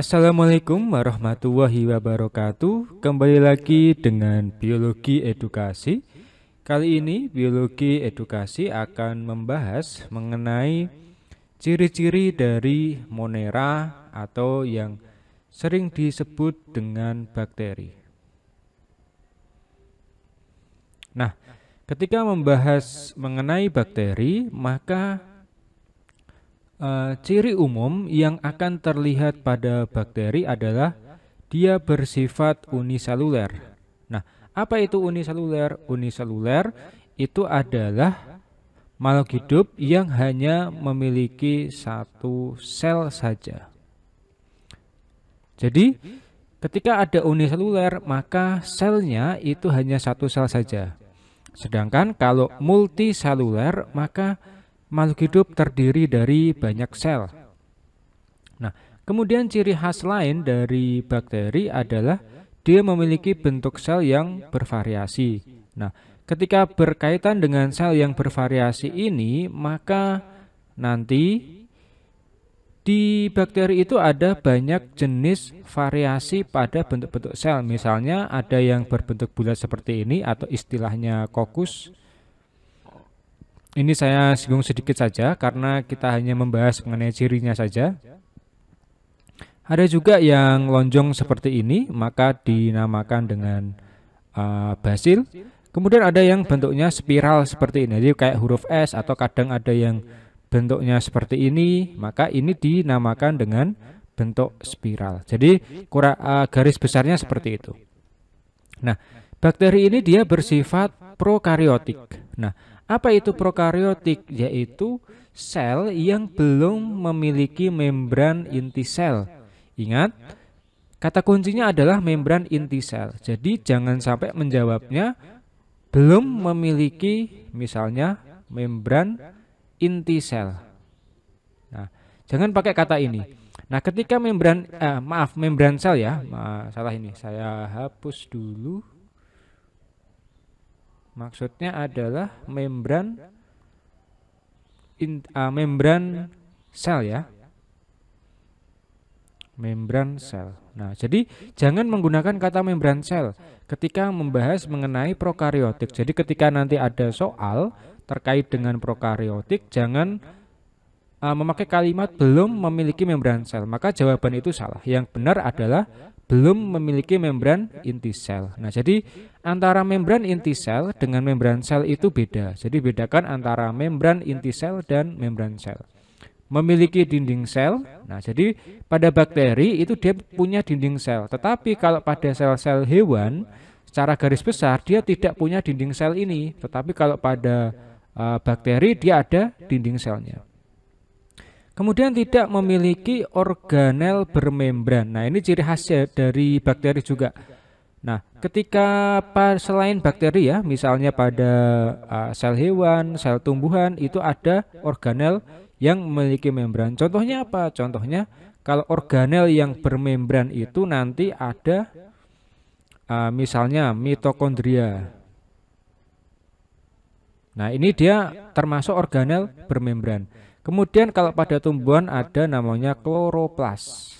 Assalamualaikum warahmatullahi wabarakatuh. Kembali lagi dengan Biologi Edukasi. Kali ini Biologi Edukasi akan membahas mengenai ciri-ciri dari Monera atau yang sering disebut dengan bakteri. Nah, ketika membahas mengenai bakteri, maka Eh, ciri umum yang akan terlihat pada bakteri adalah dia bersifat uniseluler. Nah, apa itu uniseluler? Uniseluler itu adalah makhluk hidup yang hanya memiliki satu sel saja. Jadi, ketika ada uniseluler, maka selnya itu hanya satu sel saja. Sedangkan kalau multiseluler, maka makhluk hidup terdiri dari banyak sel. Nah, kemudian ciri khas lain dari bakteri adalah dia memiliki bentuk sel yang bervariasi. Nah, ketika berkaitan dengan sel yang bervariasi ini, maka nanti di bakteri itu ada banyak jenis variasi pada bentuk-bentuk sel. Misalnya ada yang berbentuk bulat seperti ini atau istilahnya kokus. Ini saya singgung sedikit saja karena kita hanya membahas mengenai cirinya saja. Ada juga yang lonjong seperti ini, maka dinamakan dengan uh, basil. Kemudian ada yang bentuknya spiral seperti ini, jadi kayak huruf S atau kadang ada yang bentuknya seperti ini, maka ini dinamakan dengan bentuk spiral. Jadi kurang uh, garis besarnya seperti itu. Nah, bakteri ini dia bersifat prokariotik. Nah, apa itu prokariotik? Yaitu sel yang belum memiliki membran inti sel. Ingat, kata kuncinya adalah membran inti sel. Jadi jangan sampai menjawabnya belum memiliki misalnya membran inti sel. Nah, jangan pakai kata ini. Nah, ketika membran eh, maaf membran sel ya, salah ini. Saya hapus dulu. Maksudnya adalah membran in, uh, membran sel ya. Membran sel. Nah, jadi jangan menggunakan kata membran sel ketika membahas mengenai prokariotik. Jadi ketika nanti ada soal terkait dengan prokariotik, jangan uh, memakai kalimat belum memiliki membran sel, maka jawaban itu salah. Yang benar adalah belum memiliki membran inti sel. Nah, jadi antara membran inti sel dengan membran sel itu beda. Jadi bedakan antara membran inti sel dan membran sel. Memiliki dinding sel. Nah, jadi pada bakteri itu dia punya dinding sel. Tetapi kalau pada sel-sel hewan secara garis besar dia tidak punya dinding sel ini. Tetapi kalau pada uh, bakteri dia ada dinding selnya. Kemudian tidak memiliki organel bermembran. Nah, ini ciri khas ya dari bakteri juga. Nah, ketika selain bakteri ya, misalnya pada sel hewan, sel tumbuhan itu ada organel yang memiliki membran. Contohnya apa? Contohnya kalau organel yang bermembran itu nanti ada misalnya mitokondria. Nah, ini dia termasuk organel bermembran. Kemudian kalau pada tumbuhan ada namanya kloroplas.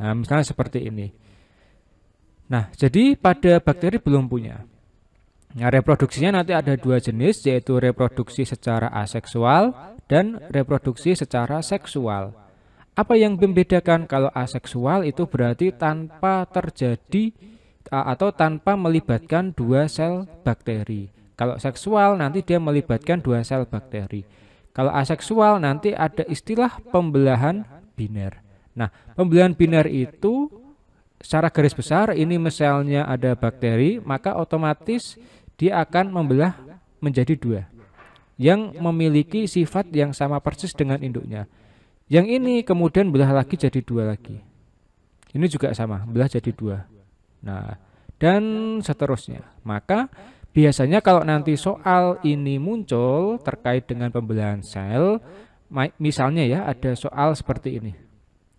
Nah, misalnya seperti ini. Nah, jadi pada bakteri belum punya. Nah, reproduksinya nanti ada dua jenis, yaitu reproduksi secara aseksual dan reproduksi secara seksual. Apa yang membedakan kalau aseksual itu berarti tanpa terjadi atau tanpa melibatkan dua sel bakteri. Kalau seksual nanti dia melibatkan dua sel bakteri. Kalau aseksual nanti ada istilah pembelahan biner. Nah, pembelahan biner itu secara garis besar ini misalnya ada bakteri, maka otomatis dia akan membelah menjadi dua yang memiliki sifat yang sama persis dengan induknya. Yang ini kemudian belah lagi jadi dua lagi. Ini juga sama, belah jadi dua. Nah, dan seterusnya. Maka Biasanya kalau nanti soal ini muncul terkait dengan pembelahan sel, misalnya ya ada soal seperti ini.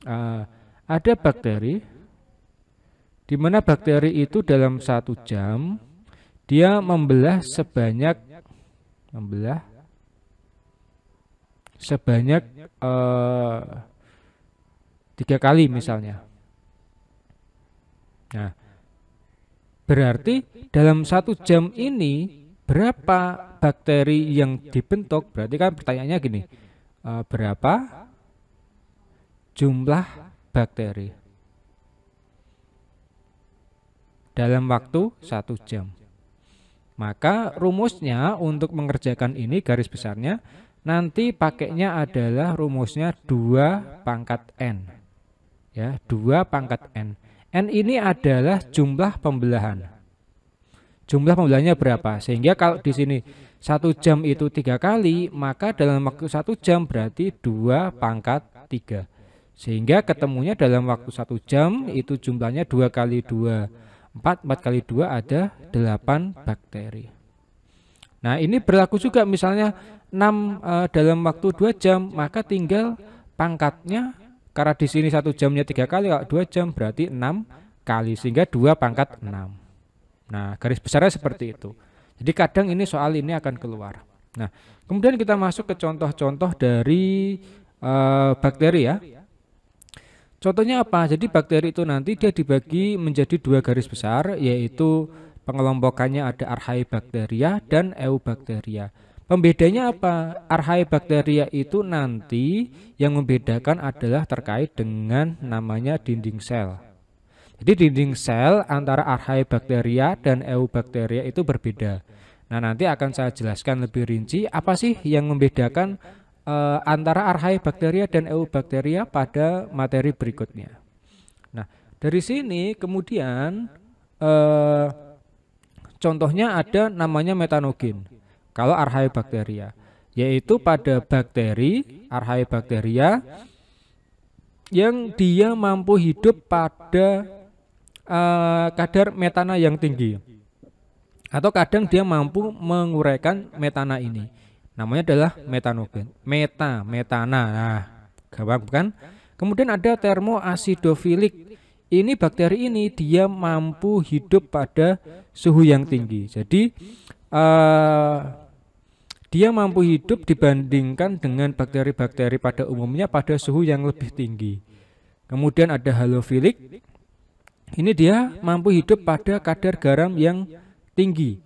Uh, ada bakteri di mana bakteri itu dalam satu jam dia membelah sebanyak membelah sebanyak uh, tiga kali misalnya. Nah, Berarti dalam satu jam ini berapa bakteri yang dibentuk? Berarti kan pertanyaannya gini, eh, berapa jumlah bakteri dalam waktu satu jam? Maka rumusnya untuk mengerjakan ini garis besarnya nanti pakainya adalah rumusnya 2 pangkat N. Ya, 2 pangkat N. N ini adalah jumlah pembelahan. Jumlah pembelahannya berapa? Sehingga kalau di sini satu jam itu tiga kali, maka dalam waktu satu jam berarti dua pangkat tiga. Sehingga ketemunya dalam waktu satu jam itu jumlahnya dua kali dua. Empat, empat kali dua ada delapan bakteri. Nah ini berlaku juga misalnya enam eh, dalam waktu dua jam, maka tinggal pangkatnya karena di sini satu jamnya tiga kali, dua jam berarti enam kali, sehingga dua pangkat enam. Nah, garis besarnya seperti itu. Jadi kadang ini soal ini akan keluar. Nah, kemudian kita masuk ke contoh-contoh dari uh, bakteri ya. Contohnya apa? Jadi bakteri itu nanti dia dibagi menjadi dua garis besar, yaitu pengelompokannya ada Archaebacteria dan Eubacteria. Pembedanya apa? Arhai bakteria itu nanti yang membedakan adalah terkait dengan namanya dinding sel. Jadi dinding sel antara arhai bakteria dan eubakteria itu berbeda. Nah, nanti akan saya jelaskan lebih rinci apa sih yang membedakan eh, antara bakteria dan eubakteria pada materi berikutnya. Nah, dari sini kemudian eh, contohnya ada namanya metanogen kalau bakteria, yaitu pada bakteri bakteria yang dia mampu hidup pada uh, kadar metana yang tinggi atau kadang dia mampu menguraikan metana ini namanya adalah metanogen meta metana nah gampang bukan kemudian ada termoasidofilik ini bakteri ini dia mampu hidup pada suhu yang tinggi jadi uh, dia mampu hidup dibandingkan dengan bakteri-bakteri pada umumnya pada suhu yang lebih tinggi. Kemudian ada halofilik. Ini dia mampu hidup pada kadar garam yang tinggi.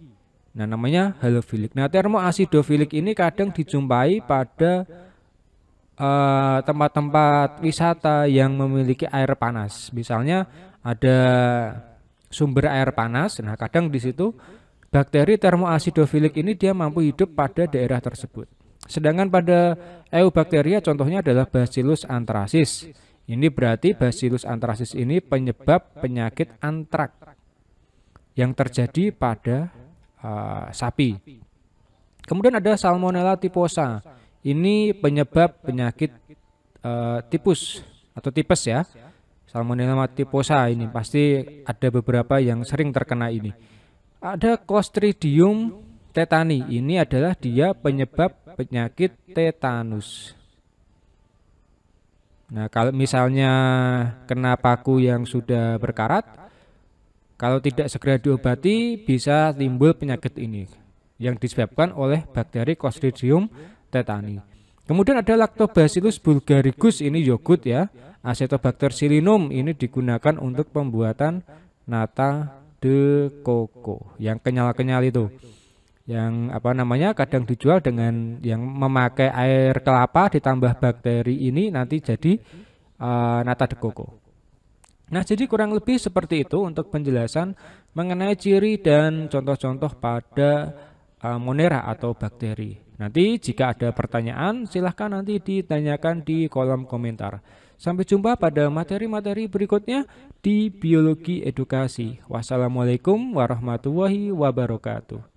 Nah, namanya halofilik. Nah, termoasidofilik ini kadang dijumpai pada eh, tempat-tempat uh, wisata yang memiliki air panas. Misalnya ada sumber air panas. Nah, kadang di situ bakteri termoasidofilik ini dia mampu hidup pada daerah tersebut. Sedangkan pada eubakteria contohnya adalah Bacillus anthracis. Ini berarti Bacillus anthracis ini penyebab penyakit antrak yang terjadi pada uh, sapi. Kemudian ada Salmonella typhosa. Ini penyebab penyakit uh, tipus atau tipes ya. Salmonella typhosa ini pasti ada beberapa yang sering terkena ini. Ada Clostridium tetani. Ini adalah dia penyebab penyakit tetanus. Nah, kalau misalnya kena paku yang sudah berkarat, kalau tidak segera diobati bisa timbul penyakit ini yang disebabkan oleh bakteri Clostridium tetani. Kemudian ada Lactobacillus bulgaricus ini yogurt ya. Acetobacter silinum ini digunakan untuk pembuatan nata de coco yang kenyal-kenyal itu yang apa namanya kadang dijual dengan yang memakai air kelapa ditambah bakteri ini nanti jadi uh, nata de coco. Nah, jadi kurang lebih seperti itu untuk penjelasan mengenai ciri dan contoh-contoh pada uh, monera atau bakteri. Nanti jika ada pertanyaan silahkan nanti ditanyakan di kolom komentar. Sampai jumpa pada materi-materi berikutnya di Biologi Edukasi. Wassalamualaikum warahmatullahi wabarakatuh.